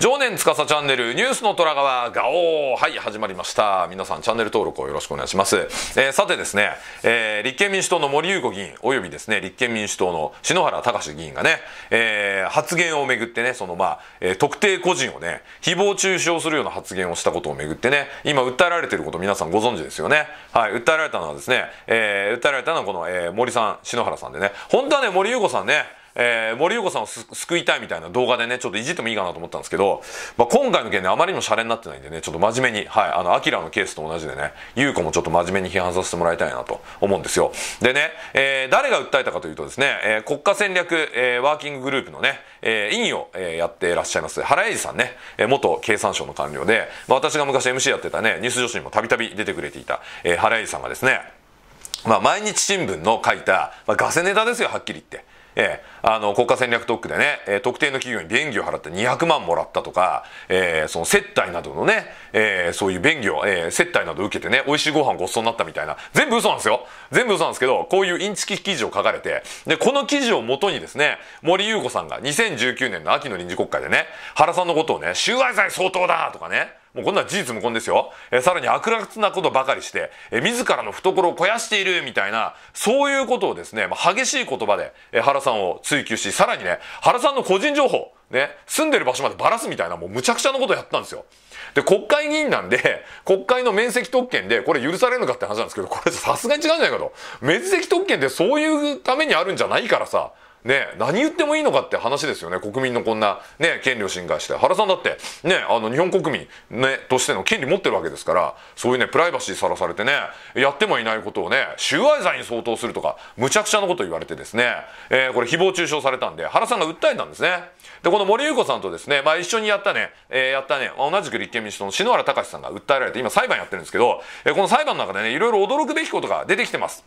常年司チャンネルニュースの虎川ガオーはい始まりました皆さんチャンネル登録をよろしくお願いします、えー、さてですね、えー、立憲民主党の森裕子議員およびですね立憲民主党の篠原隆議員がね、えー、発言をめぐってねそのまあ、え特定個人をね誹謗中傷するような発言をしたことをめぐってね今訴えられていること皆さんご存知ですよねはい訴えられたのはですね、え訴えられたのはこの、え森さん篠原さんでね本当はね森裕子さんねえー、森友子さんを救いたいみたいな動画でね、ちょっといじってもいいかなと思ったんですけど、まあ、今回の件ね、あまりにもシャレになってないんでね、ちょっと真面目に、はい、あの、アキラのケースと同じでね、優子もちょっと真面目に批判させてもらいたいなと思うんですよ。でね、えー、誰が訴えたかというとですね、えー、国家戦略、えー、ワーキンググループのね、えー、委員を、えー、やっていらっしゃいます、原英二さんね、えー、元経産省の官僚で、まあ、私が昔 MC やってたね、ニュース女子にもたびたび出てくれていた、えー、原英二さんがですね、まあ、毎日新聞の書いた、まあ、ガセネタですよ、はっきり言って。えー、あの国家戦略特区でね、えー、特定の企業に便宜を払って200万もらったとか、えー、その接待などのね、えー、そういう便宜を、えー、接待など受けてね美味しいご飯ごちそうになったみたいな全部嘘なんですよ全部嘘なんですけどこういうインチキ記事を書かれてでこの記事をもとにですね森裕子さんが2019年の秋の臨時国会でね原さんのことをね収賄罪相当だとかねもうこんな事実無根ですよ。えさらに悪辣なことばかりして、え自らの懐を肥やしているみたいな、そういうことをですね、まあ、激しい言葉で、え原さんを追求し、さらにね、原さんの個人情報、ね、住んでる場所までばらすみたいな、もう無茶苦茶なことをやったんですよ。で、国会議員なんで、国会の面積特権で、これ許されるのかって話なんですけど、これさすがに違うんじゃないかと。面積特権ってそういうためにあるんじゃないからさ、ね、何言ってもいいのかって話ですよね。国民のこんな、ね、権利を侵害して。原さんだって、ね、あの、日本国民、ね、としての権利持ってるわけですから、そういうね、プライバシーさらされてね、やってもいないことをね、収賄罪に相当するとか、むちゃくちゃなこと言われてですね、えー、これ、誹謗中傷されたんで、原さんが訴えたんですね。で、この森裕子さんとですね、まあ、一緒にやったね、えー、やったね、同じく立憲民主党の篠原隆さんが訴えられて、今裁判やってるんですけど、えー、この裁判の中でね、いろいろ驚くべきことが出てきてます。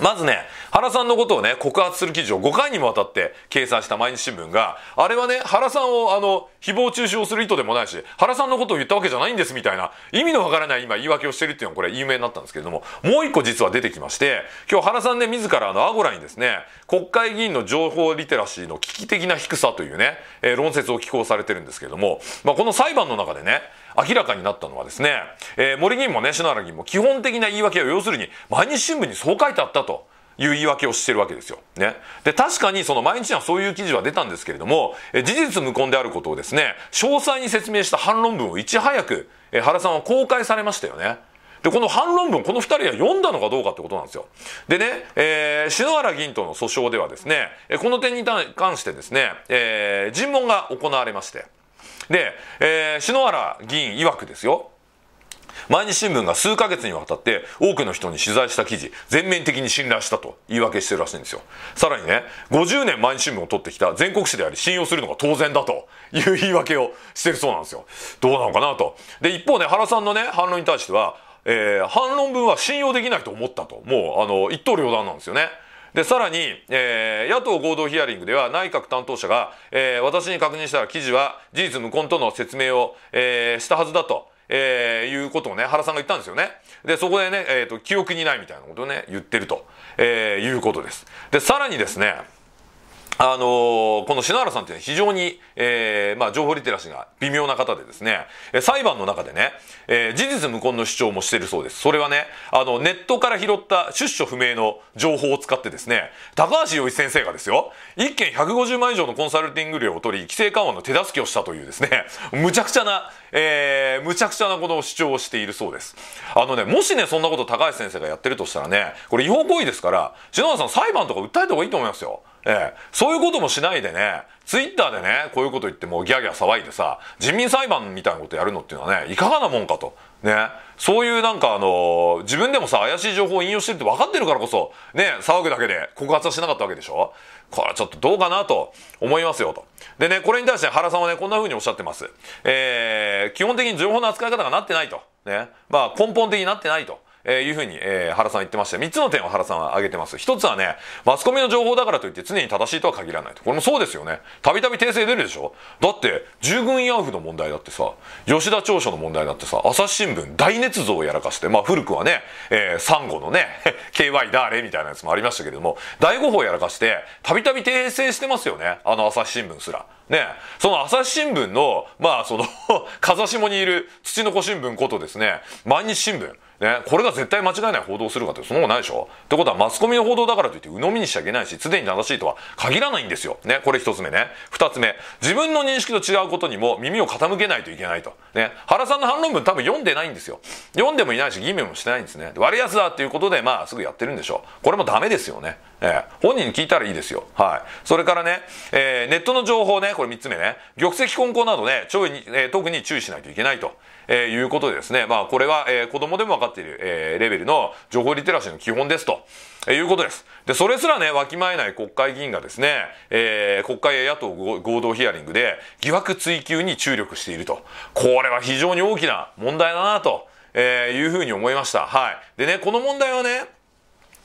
まずね、原さんのことをね、告発する記事を5回にもわたって掲載した毎日新聞が、あれはね、原さんをあの、誹謗中傷する意図でもないし、原さんのことを言ったわけじゃないんですみたいな、意味のわからない今言い訳をしてるっていうのはこれ有名になったんですけれども、もう一個実は出てきまして、今日原さんね、自らあの、アゴラにですね、国会議員の情報リテラシーの危機的な低さというね、えー、論説を寄稿されてるんですけれども、まあ、この裁判の中でね、明らかになったのはですね、えー、森議員もね、篠原議員も基本的な言い訳を要するに、毎日新聞にそう書いてあったと。いう言い訳をしてるわけですよ。ね。で、確かにその毎日にはそういう記事は出たんですけれども、事実無根であることをですね、詳細に説明した反論文をいち早く、原さんは公開されましたよね。で、この反論文、この二人は読んだのかどうかってことなんですよ。でね、えー、篠原議員との訴訟ではですね、この点に関してですね、えー、尋問が行われまして、で、えー、篠原議員曰くですよ。毎日新聞が数ヶ月にわたって多くの人に取材した記事、全面的に信頼したと言い訳してるらしいんですよ。さらにね、50年毎日新聞を取ってきた全国紙であり信用するのが当然だという言い訳をしてるそうなんですよ。どうなのかなと。で、一方ね、原さんのね、反論に対しては、えー、反論文は信用できないと思ったと。もう、あの、一刀両断なんですよね。で、さらに、えー、野党合同ヒアリングでは内閣担当者が、えー、私に確認したら記事は事実無根との説明を、えー、したはずだと。えー、いうことをね、原さんが言ったんですよね。で、そこでね、えっ、ー、と、記憶にないみたいなことをね、言ってると、えー、いうことです。で、さらにですね、あのー、この篠原さんていうのは非常に、えー、まあ、情報リテラシーが微妙な方でですね、裁判の中でね、えー、事実無根の主張もしているそうです。それはね、あの、ネットから拾った出所不明の情報を使ってですね、高橋洋一先生がですよ、1件150万以上のコンサルティング料を取り、規制緩和の手助けをしたというですね、むちゃくちゃな、えー、むちゃくちゃなこの主張をしているそうです。あのね、もしね、そんなこと高橋先生がやってるとしたらね、これ違法行為ですから、篠原さん裁判とか訴えた方がいいと思いますよ。ええ、そういうこともしないでね、ツイッターでね、こういうこと言ってもうギャギャ騒いでさ、人民裁判みたいなことやるのっていうのはね、いかがなもんかと。ね。そういうなんかあのー、自分でもさ、怪しい情報を引用してるって分かってるからこそ、ね、騒ぐだけで告発はしなかったわけでしょこれはちょっとどうかなと思いますよと。でね、これに対して原さんはね、こんな風におっしゃってます。えー、基本的に情報の扱い方がなってないと。ね。まあ根本的になってないと。えー、いうふうに、えー、原さん言ってまして、三つの点を原さんは挙げてます。一つはね、マスコミの情報だからといって常に正しいとは限らないと。これもそうですよね。たびたび訂正出るでしょだって、従軍慰安婦の問題だってさ、吉田調書の問題だってさ、朝日新聞大捏造をやらかして、まあ古くはね、えー、サンゴのね、KY 誰みたいなやつもありましたけれども、大誤報やらかして、たびたび訂正してますよね。あの朝日新聞すら。ね、その朝日新聞の、まあその 風下にいる土の子新聞ことですね、毎日新聞。ね、これが絶対間違いない報道するかってそんなことないでしょってことはマスコミの報道だからといって鵜呑みにしちゃいけないし、常に正しいとは限らないんですよ。ね、これ一つ目ね。二つ目、自分の認識と違うことにも耳を傾けないといけないと。ね、原さんの反論文多分読んでないんですよ。読んでもいないし、吟味もしてないんですね。割安だっていうことで、まあすぐやってるんでしょう。これもダメですよね。えー、本人に聞いたらいいですよ。はい。それからね、えー、ネットの情報ね、これ三つ目ね、玉石混交などね、注意に、えー、特に注意しないといけないと。えー、いうことでですね。まあ、これは、えー、子供でも分かっている、えー、レベルの情報リテラシーの基本ですと、えー、いうことです。で、それすらね、わきまえない国会議員がですね、えー、国会や野党合同ヒアリングで疑惑追及に注力していると。これは非常に大きな問題だなと、えー、いうふうに思いました。はい。でね、この問題はね、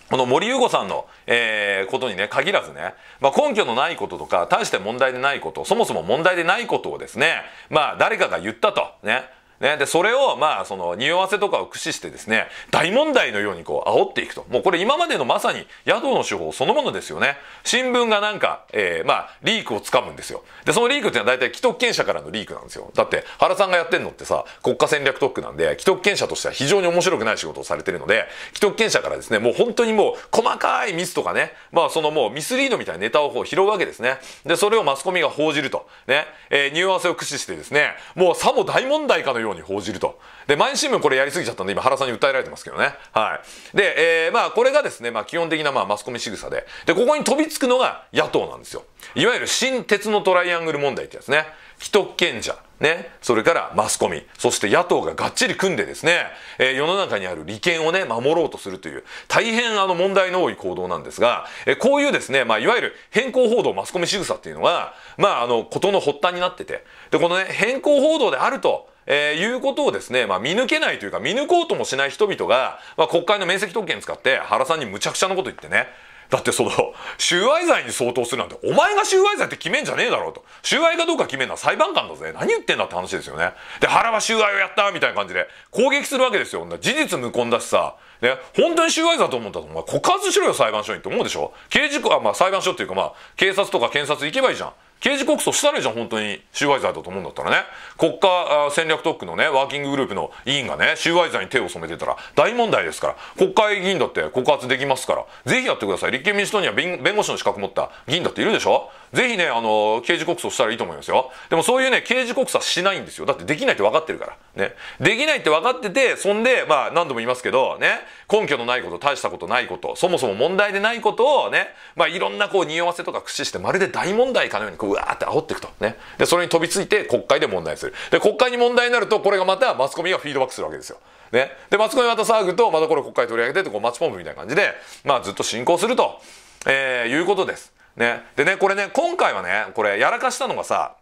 この森友子さんの、えー、ことにね、限らずね、まあ、根拠のないこととか、大して問題でないこと、そもそも問題でないことをですね、まあ、誰かが言ったと、ね、ね、で、それを、まあ、その、匂わせとかを駆使してですね、大問題のようにこう、煽っていくと。もうこれ今までのまさに、野党の手法そのものですよね。新聞がなんか、えー、まあ、リークをつかむんですよ。で、そのリークっていうのは大体既得権者からのリークなんですよ。だって、原さんがやってんのってさ、国家戦略特区なんで、既得権者としては非常に面白くない仕事をされてるので、既得権者からですね、もう本当にもう、細かいミスとかね、まあ、そのもう、ミスリードみたいなネタをこう拾うわけですね。で、それをマスコミが報じると。ね、えー、匂わせを駆使してですね、もうさも大問題かのようように報じると。で、毎日新聞これやりすぎちゃったんで、今原さんに訴えられてますけどね。はい。で、えー、まあこれがですね、まあ基本的なまあマスコミ仕草で、で、ここに飛びつくのが野党なんですよ。いわゆる新鉄のトライアングル問題ってやつね。既得権者、ね、それからマスコミ、そして野党ががっちり組んでですね、えー、世の中にある利権をね、守ろうとするという、大変あの問題の多い行動なんですが、えー、こういうですね、まあ、いわゆる変更報道、マスコミ仕草っていうのは、まあ、あの、ことの発端になってて、で、このね、変更報道であると、えー、いうことをですね、まあ、見抜けないというか、見抜こうともしない人々が、まあ、国会の面積特権使って、原さんにむちゃくちゃなこと言ってね、だってその、収賄罪に相当するなんて、お前が収賄罪って決めんじゃねえだろうと。収賄かどうか決めんのは裁判官だぜ。何言ってんだって話ですよね。で、原は収賄をやったみたいな感じで、攻撃するわけですよ。事実無根だしさ、ね、本当に収賄罪だと思ったら、お前告発しろよ、裁判所にって思うでしょ刑事、あ、まあ裁判所っていうかまあ、警察とか検察行けばいいじゃん。刑事告訴したらいいじゃん、本当に。収賄罪だと思うんだったらね。国家戦略特区のね、ワーキンググループの委員がね、収賄罪に手を染めてたら大問題ですから、国会議員だって告発できますから、ぜひやってください。立憲民主党には弁護士の資格持った議員だっているでしょぜひね、あの、刑事告訴したらいいと思いますよ。でもそういうね、刑事告訴はしないんですよ。だってできないって分かってるから。ね。できないって分かってて、そんで、まあ何度も言いますけど、ね、根拠のないこと、大したことないこと、そもそも問題でないことをね、まあいろんなこう匂わせとか駆使して、まるで大問題かのようにうわーって煽っていくと。ね。で、それに飛びついて国会で問題にする。で、国会に問題になると、これがまたマスコミがフィードバックするわけですよ。ね。で、マスコミまた騒ぐと、またこれ国会取り上げてって、こう、マッチポンプみたいな感じで、まあ、ずっと進行すると、えー、いうことです。ね。でね、これね、今回はね、これ、やらかしたのがさ、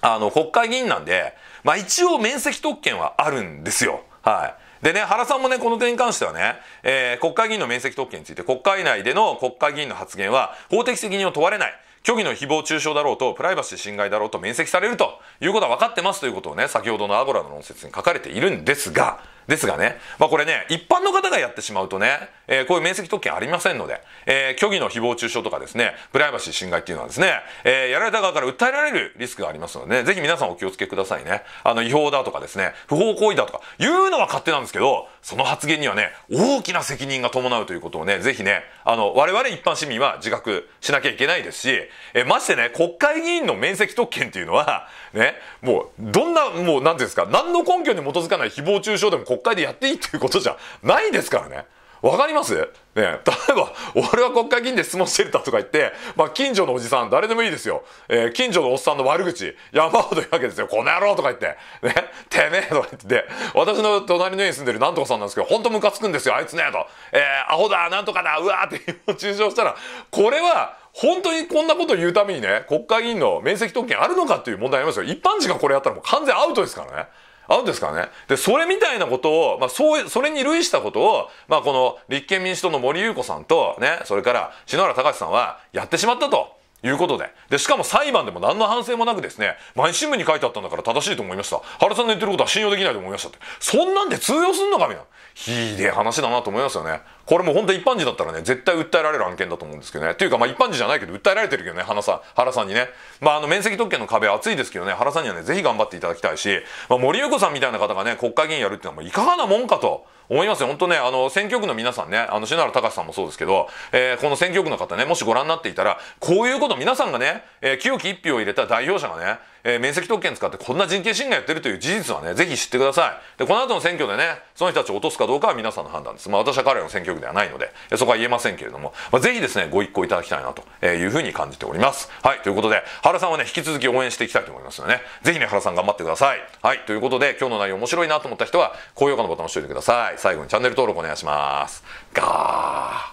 あの、国会議員なんで、まあ、一応面積特権はあるんですよ。はい。でね、原さんもね、この点に関してはね、えー、国会議員の面積特権について、国会内での国会議員の発言は、法的責任を問われない。虚偽の誹謗中傷だろうと、プライバシー侵害だろうと免責されるということは分かってますということをね、先ほどのアゴラの論説に書かれているんですが、ですがね、まあ、これね、一般の方がやってしまうとね、えー、こういう面積特権ありませんので、えー、虚偽の誹謗中傷とかですね、プライバシー侵害っていうのはですね、えー、やられた側から訴えられるリスクがありますのでね、ぜひ皆さんお気をつけくださいね。あの、違法だとかですね、不法行為だとか、言うのは勝手なんですけど、その発言にはね、大きな責任が伴うということをね、ぜひね、あの、我々一般市民は自覚しなきゃいけないですし、えー、ましてね、国会議員の面積特権っていうのは、ね、もう、どんな、もう、なんていうんですか、何の根拠に基づかない誹謗中傷でも国会でやっていいっていうことじゃないですからね。わかりますね例えば、俺は国会議員で質問してるだとか言って、まあ、近所のおじさん、誰でもいいですよ。えー、近所のおっさんの悪口、山ほど言うわけですよ。この野郎とか言って。ね。てめえとか言って私の隣の家に住んでるなんとかさんなんですけど、ほんとムカつくんですよ、あいつね、と。えー、アホだ、なんとかだ、うわーって中傷したら、これは、本当にこんなことを言うためにね、国会議員の面積特権あるのかっていう問題ありますよ。一般人がこれやったらもう完全アウトですからね。あるんですからね。で、それみたいなことを、まあ、そう、それに類したことを、まあ、この立憲民主党の森裕子さんと、ね、それから篠原隆さんはやってしまったと。いうことで。で、しかも裁判でも何の反省もなくですね、毎日新聞に書いてあったんだから正しいと思いました。原さんの言ってることは信用できないと思いましたって。そんなんで通用すんのかみたいな。ひでえ話だなと思いますよね。これも本当一般人だったらね、絶対訴えられる案件だと思うんですけどね。というか、まあ一般人じゃないけど、訴えられてるけどね、原さん、原さんにね。まああの、面積特権の壁厚いですけどね、原さんにはね、ぜひ頑張っていただきたいし、まあ森友子さんみたいな方がね、国会議員やるっていうのはもういかがなもんかと。思いますよ。本当ね、あの、選挙区の皆さんね、あの、篠原隆さんもそうですけど、えー、この選挙区の方ね、もしご覧になっていたら、こういうこと皆さんがね、えー、清き一票を入れた代表者がね、えー、面積特権使ってこんな人権侵害やってるという事実はね、ぜひ知ってください。で、この後の選挙でね、その人たちを落とすかどうかは皆さんの判断です。まあ私は彼らの選挙区ではないので、そこは言えませんけれども、まあ、ぜひですね、ご一行いただきたいなというふうに感じております。はい、ということで、原さんはね、引き続き応援していきたいと思いますのでね、ぜひね、原さん頑張ってください。はい、ということで、今日の内容面白いなと思った人は、高評価のボタンを押しておいてください。最後にチャンネル登録お願いします。ガー